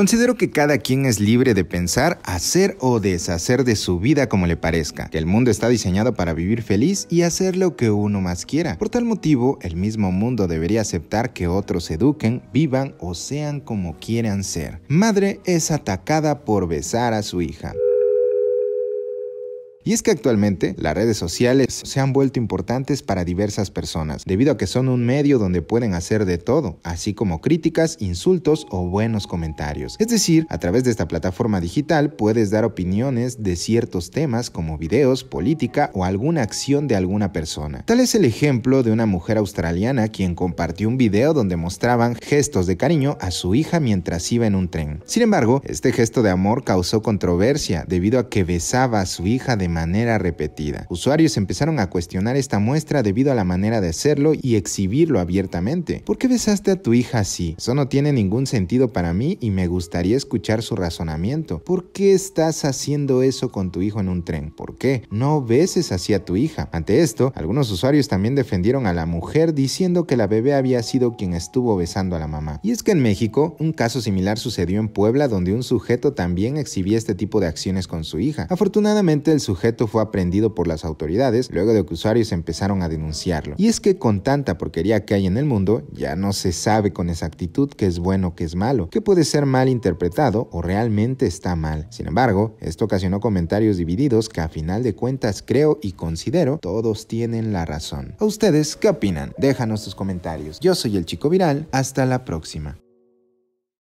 Considero que cada quien es libre de pensar, hacer o deshacer de su vida como le parezca, que el mundo está diseñado para vivir feliz y hacer lo que uno más quiera. Por tal motivo, el mismo mundo debería aceptar que otros eduquen, vivan o sean como quieran ser. Madre es atacada por besar a su hija. Y es que actualmente las redes sociales se han vuelto importantes para diversas personas, debido a que son un medio donde pueden hacer de todo, así como críticas, insultos o buenos comentarios. Es decir, a través de esta plataforma digital puedes dar opiniones de ciertos temas como videos, política o alguna acción de alguna persona. Tal es el ejemplo de una mujer australiana quien compartió un video donde mostraban gestos de cariño a su hija mientras iba en un tren. Sin embargo, este gesto de amor causó controversia debido a que besaba a su hija de manera repetida. Usuarios empezaron a cuestionar esta muestra debido a la manera de hacerlo y exhibirlo abiertamente. ¿Por qué besaste a tu hija así? Eso no tiene ningún sentido para mí y me gustaría escuchar su razonamiento. ¿Por qué estás haciendo eso con tu hijo en un tren? ¿Por qué? No beses así a tu hija. Ante esto, algunos usuarios también defendieron a la mujer diciendo que la bebé había sido quien estuvo besando a la mamá. Y es que en México, un caso similar sucedió en Puebla donde un sujeto también exhibía este tipo de acciones con su hija. Afortunadamente el sujeto fue aprendido por las autoridades luego de que usuarios empezaron a denunciarlo. Y es que con tanta porquería que hay en el mundo, ya no se sabe con exactitud qué es bueno, qué es malo, qué puede ser mal interpretado o realmente está mal. Sin embargo, esto ocasionó comentarios divididos que a final de cuentas creo y considero todos tienen la razón. ¿A ustedes qué opinan? Déjanos tus comentarios. Yo soy el chico viral, hasta la próxima.